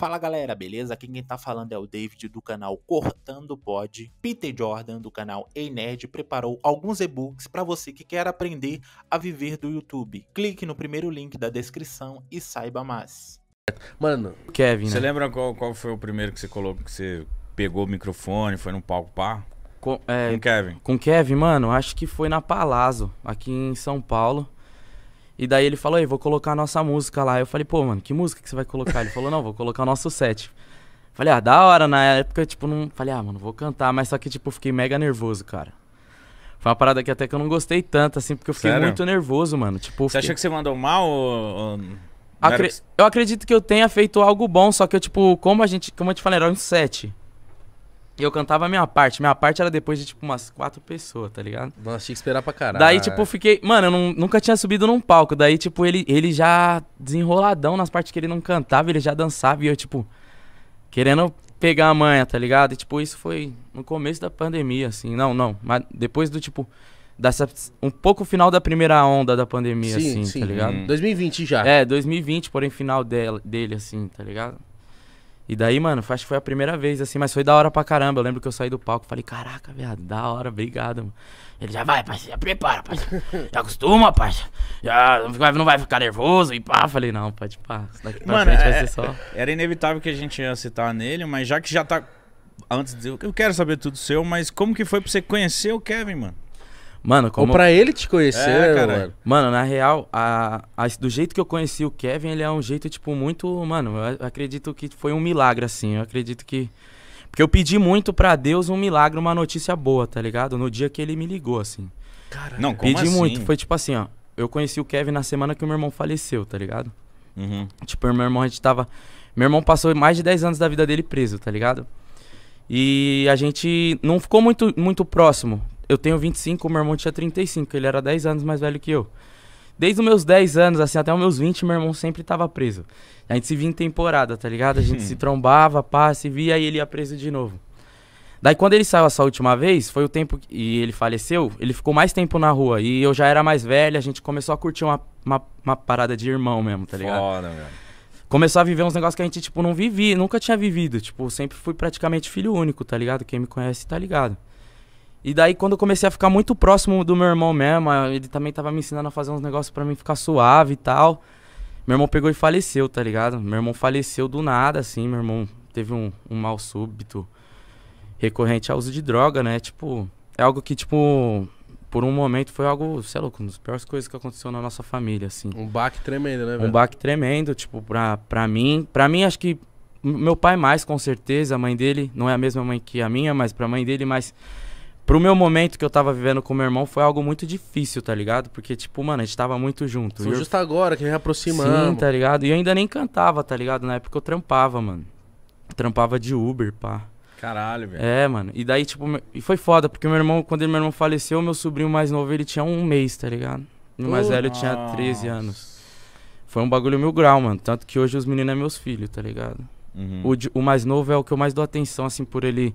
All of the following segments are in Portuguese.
Fala galera, beleza? Aqui quem tá falando é o David do canal Cortando Pod. Peter Jordan do canal Ei Nerd preparou alguns e-books para você que quer aprender a viver do YouTube. Clique no primeiro link da descrição e saiba mais. Mano, Kevin, né? Você lembra qual, qual foi o primeiro que você colocou, que você pegou o microfone, foi no palco pá? Com, é, com Kevin. Com Kevin, mano, acho que foi na Palazzo, aqui em São Paulo. E daí ele falou, ei, vou colocar a nossa música lá. Eu falei, pô, mano, que música que você vai colocar? Ele falou, não, vou colocar o nosso set. Falei, ah, da hora, na época, tipo, não. Falei, ah, mano, vou cantar, mas só que, tipo, fiquei mega nervoso, cara. Foi uma parada que até que eu não gostei tanto, assim, porque eu fiquei Sério? muito nervoso, mano. Tipo, Você acha achou que você mandou mal ou... Acre... Eu acredito que eu tenha feito algo bom, só que eu, tipo, como a gente. Como eu te falei, era um set. E eu cantava a minha parte. Minha parte era depois de, tipo, umas quatro pessoas, tá ligado? Nossa, tinha que esperar pra caralho. Daí, tipo, fiquei. Mano, eu não, nunca tinha subido num palco. Daí, tipo, ele, ele já desenroladão nas partes que ele não cantava, ele já dançava. E eu, tipo, querendo pegar a manha, tá ligado? E, tipo, isso foi no começo da pandemia, assim. Não, não. Mas depois do, tipo. Dessa, um pouco final da primeira onda da pandemia, sim, assim, tá sim. tá ligado? 2020 hum. já. É, 2020, porém, final dele, assim, tá ligado? E daí, mano, acho que foi a primeira vez, assim, mas foi da hora pra caramba. Eu lembro que eu saí do palco falei, caraca, viado, da hora, obrigado, mano. Ele já vai, parceiro, já prepara, parceiro. Já acostuma, parceiro. Já não vai ficar nervoso e pá. Falei, não, pode pá. Isso daqui pra mano, frente é, vai ser só. Era inevitável que a gente ia citar nele, mas já que já tá. Antes de. Eu quero saber tudo seu, mas como que foi pra você conhecer o Kevin, mano? Mano, como. Ou pra ele te conhecer, é, cara. Mano. na real, a, a, do jeito que eu conheci o Kevin, ele é um jeito, tipo, muito. Mano, eu acredito que foi um milagre, assim. Eu acredito que. Porque eu pedi muito pra Deus um milagre, uma notícia boa, tá ligado? No dia que ele me ligou, assim. Cara, não, como Pedi assim? muito. Foi tipo assim, ó. Eu conheci o Kevin na semana que o meu irmão faleceu, tá ligado? Uhum. Tipo, meu irmão, a gente tava. Meu irmão passou mais de 10 anos da vida dele preso, tá ligado? E a gente não ficou muito, muito próximo eu tenho 25, meu irmão tinha 35, ele era 10 anos mais velho que eu. Desde os meus 10 anos, assim, até os meus 20, meu irmão sempre tava preso. A gente se via em temporada, tá ligado? A gente se trombava, pá, se via e ele ia preso de novo. Daí quando ele saiu essa última vez, foi o tempo que e ele faleceu, ele ficou mais tempo na rua. E eu já era mais velho, a gente começou a curtir uma, uma, uma parada de irmão mesmo, tá ligado? Foda, velho. Começou a viver uns negócios que a gente, tipo, não vivia, nunca tinha vivido. Tipo, sempre fui praticamente filho único, tá ligado? Quem me conhece tá ligado. E daí, quando eu comecei a ficar muito próximo do meu irmão mesmo, ele também tava me ensinando a fazer uns negócios para mim ficar suave e tal. Meu irmão pegou e faleceu, tá ligado? Meu irmão faleceu do nada, assim. Meu irmão teve um, um mal súbito recorrente ao uso de droga, né? Tipo, é algo que, tipo, por um momento foi algo, sei lá, uma das piores coisas que aconteceu na nossa família, assim. Um baque tremendo, né, velho? Um baque tremendo, tipo, pra, pra mim. Pra mim, acho que meu pai mais, com certeza. A mãe dele não é a mesma mãe que a minha, mas pra mãe dele mais pro meu momento que eu tava vivendo com meu irmão foi algo muito difícil, tá ligado? Porque, tipo, mano, a gente tava muito junto. Foi justo eu... agora que reaproximamos. Sim, tá ligado? E eu ainda nem cantava, tá ligado? Na época eu trampava, mano. Trampava de Uber, pá. Caralho, velho. É, mano. E daí, tipo, e foi foda, porque meu irmão, quando meu irmão faleceu, meu sobrinho mais novo, ele tinha um mês, tá ligado? O mais velho tinha 13 anos. Foi um bagulho mil grau, mano. Tanto que hoje os meninos é meus filhos, tá ligado? Uhum. O, o mais novo é o que eu mais dou atenção, assim, por ele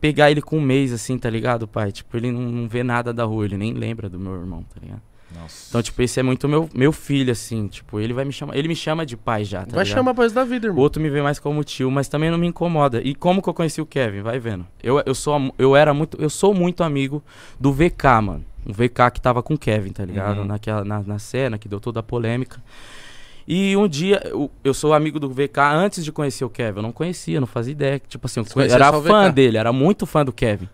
pegar ele com um mês, assim, tá ligado, pai? Tipo, ele não, não vê nada da rua, ele nem lembra do meu irmão, tá ligado? Nossa. Então, tipo, esse é muito meu, meu filho, assim. Tipo, ele vai me chamar. Ele me chama de pai já, tá Vai ligado? chamar pai da vida, irmão. O outro me vê mais como tio, mas também não me incomoda. E como que eu conheci o Kevin? Vai vendo. Eu, eu, sou, eu era muito. Eu sou muito amigo do VK, mano. O VK que tava com o Kevin, tá ligado? Uhum. Naquela, na, na cena que deu toda a polêmica. E um dia, eu, eu sou amigo do VK antes de conhecer o Kevin. Eu não conhecia, não fazia ideia. Tipo assim, eu era fã dele, era muito fã do Kevin.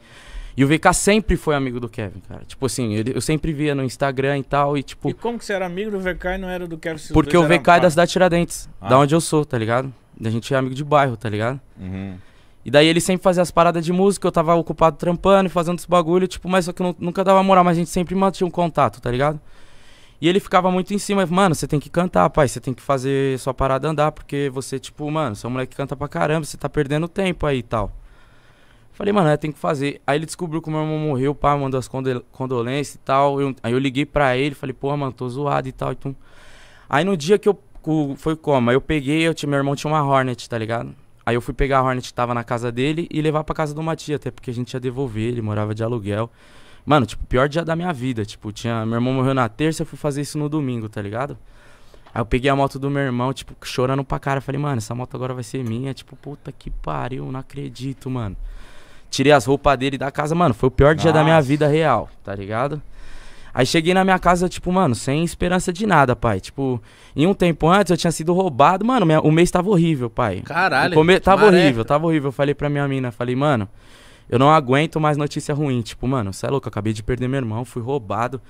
E o VK sempre foi amigo do Kevin, cara. Tipo assim, ele, eu sempre via no Instagram e tal, e tipo... E como que você era amigo do VK e não era do Kevin? Porque o VK é da cidade Tiradentes, ah. da onde eu sou, tá ligado? A gente é amigo de bairro, tá ligado? Uhum. E daí ele sempre fazia as paradas de música, eu tava ocupado trampando e fazendo esse bagulho, tipo, mas só que nunca dava moral, mas a gente sempre mantinha um contato, tá ligado? E ele ficava muito em cima, mano, você tem que cantar, pai, você tem que fazer sua parada andar, porque você, tipo, mano, seu é moleque canta pra caramba, você tá perdendo tempo aí e tal. Falei, mano, é, tem que fazer. Aí ele descobriu que o meu irmão morreu, pá, mandou as condol condolências e tal. Eu, aí eu liguei pra ele, falei, porra, mano, tô zoado e tal. E Aí no dia que eu. Foi como? Aí eu peguei, eu tinha, meu irmão tinha uma Hornet, tá ligado? Aí eu fui pegar a Hornet que tava na casa dele e levar pra casa do Matia, até porque a gente ia devolver, ele morava de aluguel. Mano, tipo, pior dia da minha vida. Tipo, tinha. Meu irmão morreu na terça, eu fui fazer isso no domingo, tá ligado? Aí eu peguei a moto do meu irmão, tipo, chorando pra cara. Falei, mano, essa moto agora vai ser minha. Tipo, puta que pariu, não acredito, mano. Tirei as roupas dele da casa, mano. Foi o pior Nossa. dia da minha vida real, tá ligado? Aí cheguei na minha casa, tipo, mano, sem esperança de nada, pai. Tipo, em um tempo antes eu tinha sido roubado. Mano, minha, o mês tava horrível, pai. Caralho. Come... Tava maré. horrível, tava horrível. Eu falei pra minha mina, falei, mano, eu não aguento mais notícia ruim. Tipo, mano, você é louco, acabei de perder meu irmão, fui roubado.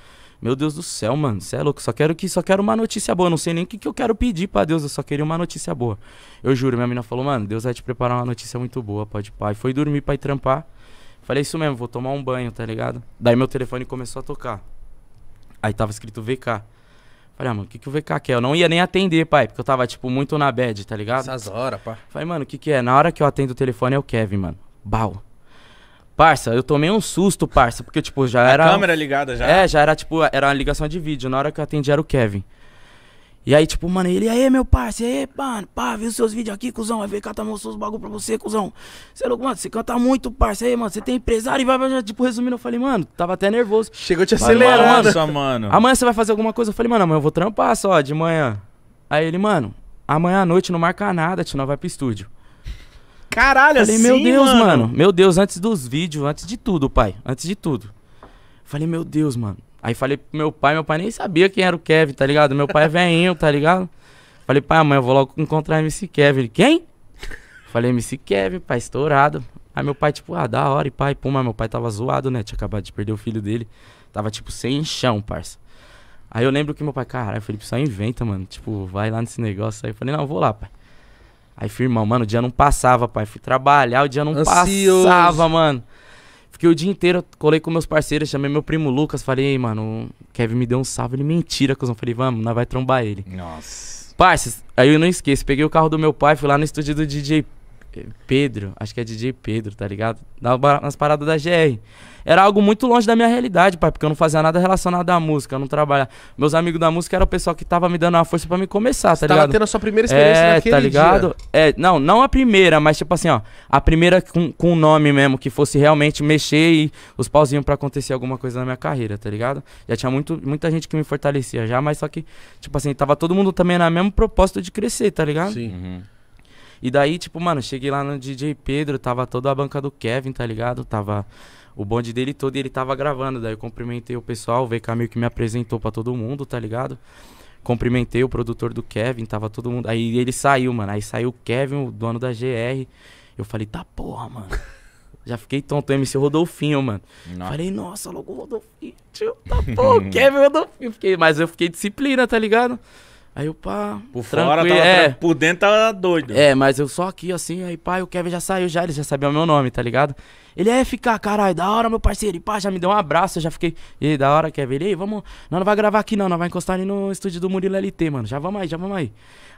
Meu Deus do céu, mano, você é louco. Só quero que só quero uma notícia boa. Não sei nem o que, que eu quero pedir para Deus. Eu só queria uma notícia boa. Eu juro, minha menina falou, mano, Deus vai te preparar uma notícia muito boa, pode pai. Foi dormir pra ir trampar. Falei isso mesmo, vou tomar um banho, tá ligado? Daí meu telefone começou a tocar. Aí tava escrito VK. Falei, ah, mano, o que, que o VK quer? Eu não ia nem atender, pai, porque eu tava, tipo, muito na bad, tá ligado? Essas horas, pá. Falei, mano, o que, que é? Na hora que eu atendo o telefone é o Kevin, mano. Bau. Parça, eu tomei um susto, parça, porque, tipo, já a era. câmera ligada já? É, já era, tipo, era uma ligação de vídeo. Na hora que eu atendi era o Kevin. E aí, tipo, mano, ele, aí, meu parça, aí, mano, pá, viu seus vídeos aqui, cuzão, aí veio tá mostrando seus bagulho pra você, cuzão. Você é louco, mano, você canta muito, parça, aí, mano, você tem empresário e vai, vai, tipo, resumindo, eu falei, mano, tava até nervoso. Chegou te acelerando. Nossa, mano. Amanhã você vai fazer alguma coisa? Eu falei, mano, amanhã eu vou trampar só, de manhã. Aí ele, mano, amanhã à noite não marca nada, tio, nós vai pro estúdio. Caralho, Falei, assim, meu Deus, mano. mano. Meu Deus, antes dos vídeos, antes de tudo, pai. Antes de tudo. Falei, meu Deus, mano. Aí falei pro meu pai, meu pai nem sabia quem era o Kevin, tá ligado? Meu pai é veinho, tá ligado? Falei, pai, amanhã eu vou logo encontrar MC Kevin. Ele, quem? Falei, MC Kevin, pai, estourado. Aí meu pai, tipo, ah, da hora, e pai, pô, mas meu pai tava zoado, né? Tinha acabado de perder o filho dele. Tava, tipo, sem chão, parça. Aí eu lembro que meu pai, caralho, Felipe, só inventa, mano. Tipo, vai lá nesse negócio aí. Eu falei, não, vou lá, pai. Aí fui, irmão, mano, o dia não passava, pai. Fui trabalhar, o dia não passava, mano. Fiquei o dia inteiro, colei com meus parceiros, chamei meu primo Lucas, falei, mano, o Kevin me deu um salve, ele é mentira, cuzão. Falei, vamos, nós vai trombar ele. Nossa. Parças, aí eu não esqueço, peguei o carro do meu pai, fui lá no estúdio do DJ Pedro, acho que é DJ Pedro, tá ligado? Nas paradas da GR. Era algo muito longe da minha realidade, pai, porque eu não fazia nada relacionado à música, eu não trabalhava. Meus amigos da música eram o pessoal que tava me dando uma força para me começar, Você tá ligado? Tava tendo a sua primeira experiência é, naquele tá ligado? Dia. É, não, não a primeira, mas tipo assim, ó, a primeira com, com o nome mesmo, que fosse realmente mexer e os pauzinhos para acontecer alguma coisa na minha carreira, tá ligado? Já tinha muito, muita gente que me fortalecia já, mas só que, tipo assim, tava todo mundo também na mesma proposta de crescer, tá ligado? Sim. Uhum. E daí, tipo, mano, cheguei lá no DJ Pedro, tava toda a banca do Kevin, tá ligado? Tava o bonde dele todo e ele tava gravando. Daí eu cumprimentei o pessoal, o VK meio que me apresentou para todo mundo, tá ligado? Cumprimentei o produtor do Kevin, tava todo mundo. Aí ele saiu, mano. Aí saiu o Kevin, o dono da GR. Eu falei, tá porra, mano. Já fiquei tonto, MC Rodolfinho, mano. Nossa. Falei, nossa, logo o Rodolfinho, tio, tá porra, o Kevin Rodolfinho. Fiquei, mas eu fiquei disciplina, tá ligado? Aí eu, pá. Por fora tava. É. Por dentro tava doido. É, mas eu só aqui, assim, aí, pá, o Kevin já saiu já, ele já sabia o meu nome, tá ligado? Ele é ficar, caralho, da hora, meu parceiro. E pá, já me deu um abraço, eu já fiquei. E da hora, Kevin. Ele, vamos. Nós não vai gravar aqui, não. Nós vai encostar ali no estúdio do Murilo LT, mano. Já vamos aí, já vamos aí.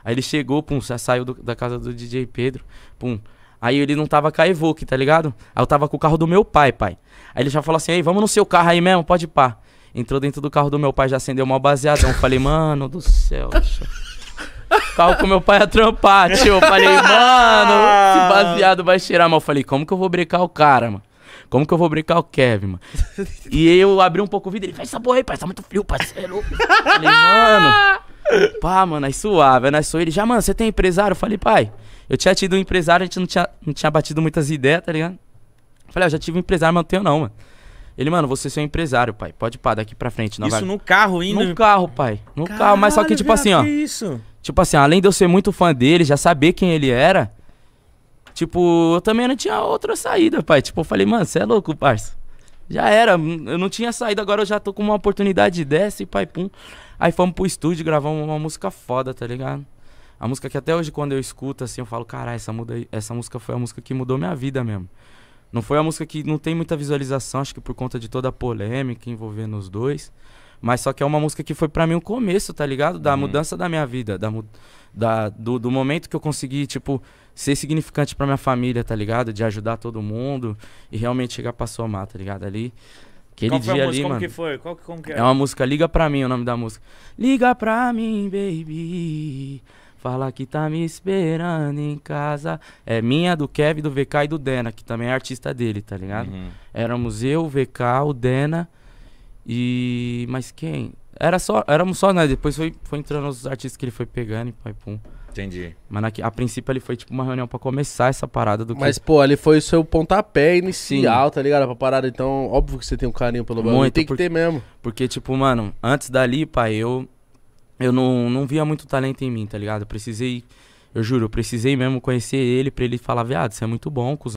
Aí ele chegou, pum, já saiu do, da casa do DJ Pedro, pum. Aí ele não tava com a Evoque, tá ligado? Aí eu tava com o carro do meu pai, pai. Aí ele já falou assim: aí vamos no seu carro aí mesmo, pode pá. Entrou dentro do carro do meu pai, já acendeu mal baseadão. Falei, mano do céu. Carro com meu pai a trampar, tio. falei, mano, esse baseado vai cheirar mal. Eu falei, como que eu vou brincar o cara, mano? Como que eu vou brincar o Kevin, mano? E eu abri um pouco o vidro, ele faz essa porra aí, pai, tá muito frio, parceiro. falei, mano. Pá, mano, aí suave, aí nós sou ele. Já, mano, você tem empresário? Eu falei, pai, eu tinha tido um empresário, a gente não tinha, não tinha batido muitas ideias, tá ligado? Eu falei, eu ah, já tive um empresário, mas não tenho não, mano. Ele, mano, você é um empresário, pai. Pode parar daqui pra frente. Não isso vai... no carro ainda? No carro, pai. No Caralho, carro, mas só que tipo assim, ó. Que isso? Tipo assim, além de eu ser muito fã dele, já saber quem ele era, tipo, eu também não tinha outra saída, pai. Tipo, eu falei, mano, você é louco, parça. Já era, eu não tinha saído, agora eu já tô com uma oportunidade dessa e pai, pum. Aí fomos pro estúdio gravar uma música foda, tá ligado? A música que até hoje, quando eu escuto, assim, eu falo, caralho, essa, essa música foi a música que mudou minha vida mesmo. Não foi uma música que não tem muita visualização, acho que por conta de toda a polêmica envolvendo os dois. Mas só que é uma música que foi para mim o começo, tá ligado? Da uhum. mudança da minha vida, da, da do, do, momento que eu consegui, tipo, ser significante para minha família, tá ligado? De ajudar todo mundo e realmente chegar pra somar, tá ligado? Ali. Aquele Qual dia música, ali, como mano. Que foi? Qual, como que é? é uma música, Liga Pra Mim, o nome da música. Liga pra mim, baby. Fala que tá me esperando em casa. É minha, do Kevin, do VK e do Dena, que também é artista dele, tá ligado? Uhum. Éramos eu, o VK, o Dena e. Mas quem? Era só, éramos só, né? Depois foi, foi entrando os artistas que ele foi pegando e pai, pum. Entendi. Mas na, a princípio ele foi tipo uma reunião para começar essa parada do que... Mas, pô, ali foi o seu pontapé inicial, tá ligado? Pra parada. Então, óbvio que você tem um carinho pelo bagulho. Muito, tem que porque, ter mesmo. Porque, tipo, mano, antes dali, pai, eu eu não, não via muito talento em mim, tá ligado? Eu precisei, eu juro, eu precisei mesmo conhecer ele pra ele falar, viado, você é muito bom, cuzão.